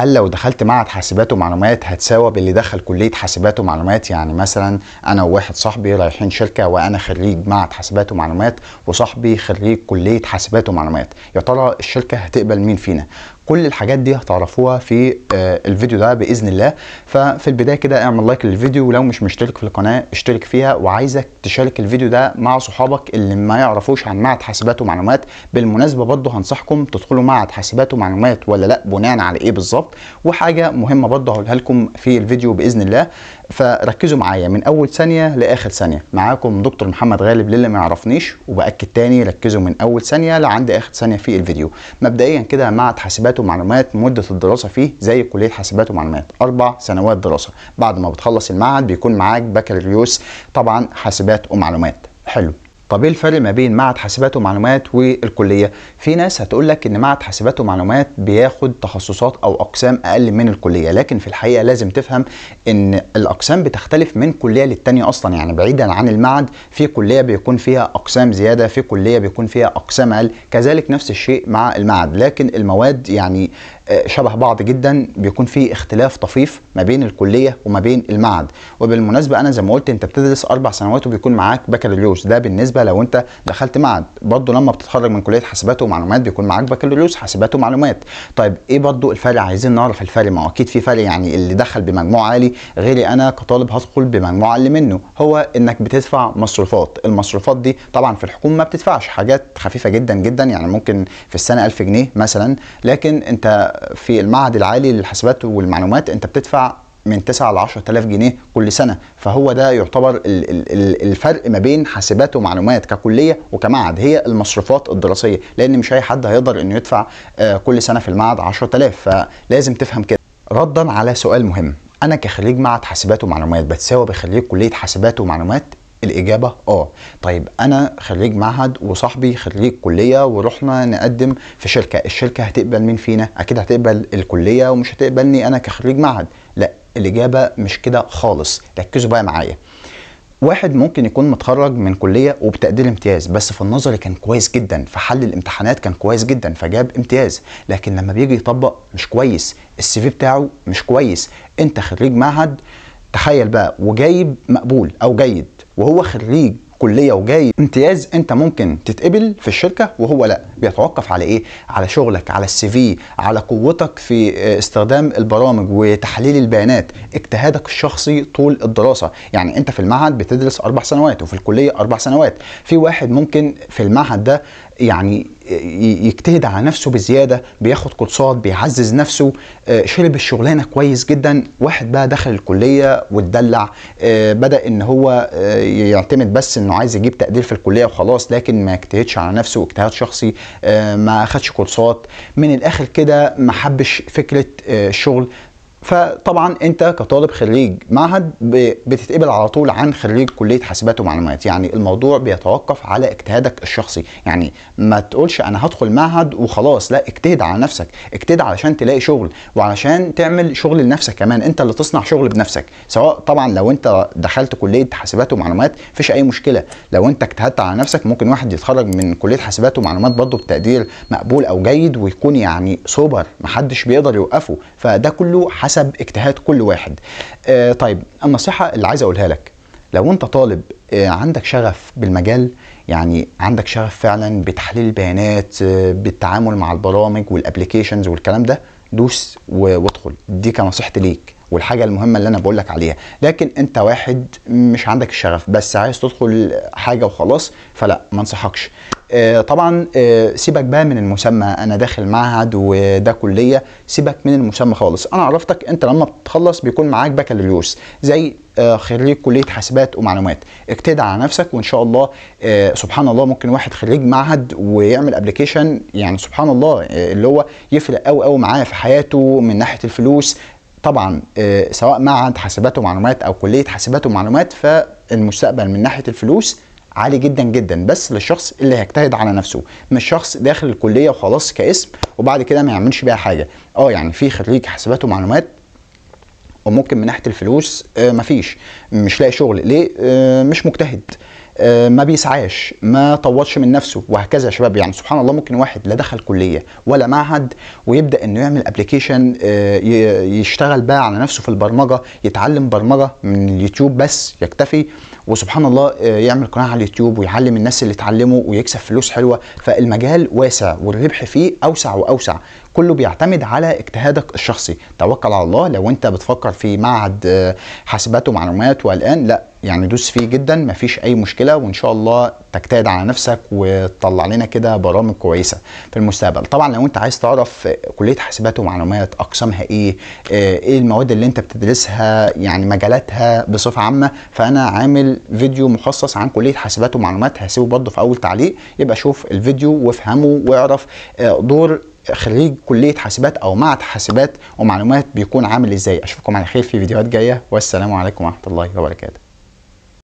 هل لو دخلت معهد حاسبات ومعلومات هتساوى باللي دخل كليه حاسبات ومعلومات يعني مثلا انا وواحد صاحبي رايحين شركه وانا خريج معهد حاسبات ومعلومات وصاحبي خريج كليه حاسبات ومعلومات يا ترى الشركه هتقبل مين فينا كل الحاجات دي هتعرفوها في آه، الفيديو ده باذن الله ففي البدايه كده اعمل لايك للفيديو ولو مش مشترك في القناه اشترك فيها وعايزك تشارك الفيديو ده مع صحابك اللي ما يعرفوش عن معهد حاسبات ومعلومات بالمناسبه برضه هنصحكم تدخلوا معهد حاسبات ومعلومات ولا لا بناء على ايه بالظبط وحاجه مهمه برضه هقولها لكم في الفيديو باذن الله فركزوا معايا من اول ثانيه لاخر ثانيه معاكم دكتور محمد غالب للي ما يعرفنيش وباكد تاني ركزوا من اول ثانيه لعند اخر ثانيه في الفيديو مبدئيا كده معهد حاسبات حاسبات ومعلومات مده الدراسه فيه زي كليه حاسبات ومعلومات اربع سنوات دراسه بعد ما بتخلص المعهد بيكون معاك بكالوريوس طبعا حاسبات ومعلومات حلو طب ايه الفرق ما بين معهد حاسبات ومعلومات والكليه في ناس هتقول لك ان معهد حاسبات ومعلومات بياخد تخصصات او اقسام اقل من الكليه لكن في الحقيقه لازم تفهم ان الاقسام بتختلف من كليه للتانيه اصلا يعني بعيدا عن المعهد في كليه بيكون فيها اقسام زياده في كليه بيكون فيها اقسام اقل كذلك نفس الشيء مع المعهد لكن المواد يعني آه، شبه بعض جدا بيكون في اختلاف طفيف ما بين الكليه وما بين المعهد وبالمناسبه انا زي ما قلت انت بتدرس اربع سنوات وبيكون معاك بكالوريوس ده بالنسبه بالنسبه لو انت دخلت معهد برضه لما بتتخرج من كليه حاسبات ومعلومات بيكون معاك بكالوريوس حاسبات ومعلومات طيب ايه برضه الفرق عايزين نعرف الفرق ما هو اكيد في فرق يعني اللي دخل بمجموع عالي غيري انا كطالب هدخل بمجموع اقل منه هو انك بتدفع مصروفات المصروفات دي طبعا في الحكومه ما بتدفعش حاجات خفيفه جدا جدا يعني ممكن في السنه 1000 جنيه مثلا لكن انت في المعهد العالي للحاسبات والمعلومات انت بتدفع من 9 ل 10000 جنيه كل سنه فهو ده يعتبر الفرق ما بين حاسبات ومعلومات ككليه وكمعهد هي المصروفات الدراسيه لان مش اي حد هيقدر انه يدفع آه، كل سنه في المعهد 10000 فلازم تفهم كده ردا على سؤال مهم انا كخريج معهد حاسبات ومعلومات بتساوي بخريج كليه حاسبات ومعلومات الإجابة آه طيب أنا خريج معهد وصاحبي خريج كلية ورحنا نقدم في شركة الشركة هتقبل مين فينا أكيد هتقبل الكلية ومش هتقبلني أنا كخريج معهد لا الاجابه مش كده خالص ركزوا بقى معايا واحد ممكن يكون متخرج من كليه وبتقدير امتياز بس في النظر كان كويس جدا في حل الامتحانات كان كويس جدا فجاب امتياز لكن لما بيجي يطبق مش كويس السي في بتاعه مش كويس انت خريج معهد تخيل بقى وجايب مقبول او جيد وهو خريج كليه وجاي امتياز انت ممكن تتقبل في الشركه وهو لا بيتوقف على ايه على شغلك على السي في على قوتك في آه، استخدام البرامج وتحليل البيانات اجتهادك الشخصي طول الدراسه يعني انت في المعهد بتدرس اربع سنوات وفي الكليه اربع سنوات في واحد ممكن في المعهد ده يعني يجتهد على نفسه بزياده بياخد كورسات بيعزز نفسه آه، شرب الشغلانه كويس جدا واحد بقى دخل الكليه واتدلع آه، بدا ان هو آه، يعتمد بس انه عايز يجيب تقدير في الكليه وخلاص لكن ما اجتهدش على نفسه اجتهاد شخصي ما اخدش كورسات من الاخر كده ما حبش فكره الشغل فطبعا انت كطالب خريج معهد بتتقبل على طول عن خريج كليه حاسبات ومعلومات يعني الموضوع بيتوقف على اجتهادك الشخصي يعني ما تقولش انا هدخل معهد وخلاص لا اجتهد على نفسك اجتهد علشان تلاقي شغل وعلشان تعمل شغل لنفسك كمان انت اللي تصنع شغل بنفسك سواء طبعا لو انت دخلت كليه حاسبات ومعلومات مفيش اي مشكله لو انت اجتهدت على نفسك ممكن واحد يتخرج من كليه حاسبات ومعلومات برضه بتقدير مقبول او جيد ويكون يعني سوبر محدش بيقدر يوقفه فده كله حسب حسب اجتهاد كل واحد آه طيب النصيحه اللي عايز اقولها لك لو انت طالب آه، عندك شغف بالمجال يعني عندك شغف فعلا بتحليل البيانات آه، بالتعامل مع البرامج والابلكيشنز والكلام ده دوس وادخل دي كنصيحتي ليك والحاجه المهمه اللي انا بقول لك عليها لكن انت واحد مش عندك الشغف بس عايز تدخل حاجه وخلاص فلا ما انصحكش آه، طبعا آه، سيبك بقى من المسمى انا داخل معهد وده كليه سيبك من المسمى خالص انا عرفتك انت لما بتخلص بيكون معاك بكالوريوس زي آه، خريج كليه حاسبات ومعلومات اجتدع على نفسك وان شاء الله سبحان الله ممكن واحد خريج معهد ويعمل ابلكيشن يعني سبحان الله اللي هو يفرق قوي قوي معاه في حياته من ناحيه الفلوس طبعا سواء معهد حاسبات ومعلومات او كليه حاسبات ومعلومات فالمستقبل من ناحيه الفلوس عالي جدا جدا بس للشخص اللي هيجتهد على نفسه مش شخص داخل الكليه وخلاص كاسم وبعد كده ما يعملش بيها حاجه اه يعني في خريج حسابات ومعلومات وممكن من ناحيه الفلوس آه مفيش مش لاقي شغل ليه آه مش مجتهد آه ما بيسعاش ما طورش من نفسه وهكذا يا شباب يعني سبحان الله ممكن واحد لا دخل كليه ولا معهد ويبدا انه يعمل ابلكيشن آه، يشتغل بقى على نفسه في البرمجه يتعلم برمجه من اليوتيوب بس يكتفي وسبحان الله آه، يعمل قناه على اليوتيوب ويعلم الناس اللي اتعلموا ويكسب فلوس حلوه فالمجال واسع والربح فيه اوسع واوسع كله بيعتمد على اجتهادك الشخصي توكل على الله لو انت بتفكر في معهد آه، حاسبات ومعلومات والان لا يعني دوس فيه جدا مفيش اي مشكله وان شاء الله تجتهد على نفسك وتطلع لنا كده برامج كويسه في المستقبل طبعا لو انت عايز تعرف آه، كليه حاسبات ومعلومات اقسامها ايه ايه المواد اللي انت بتدرسها يعني مجالاتها بصفه عامه فانا عامل فيديو مخصص عن كليه حاسبات ومعلومات هسيبه برضه في اول تعليق يبقى شوف الفيديو وافهمه واعرف آه، دور خريج كليه حاسبات او معهد حاسبات ومعلومات بيكون عامل ازاي اشوفكم على خير في فيديوهات جايه والسلام عليكم ورحمه الله وبركاته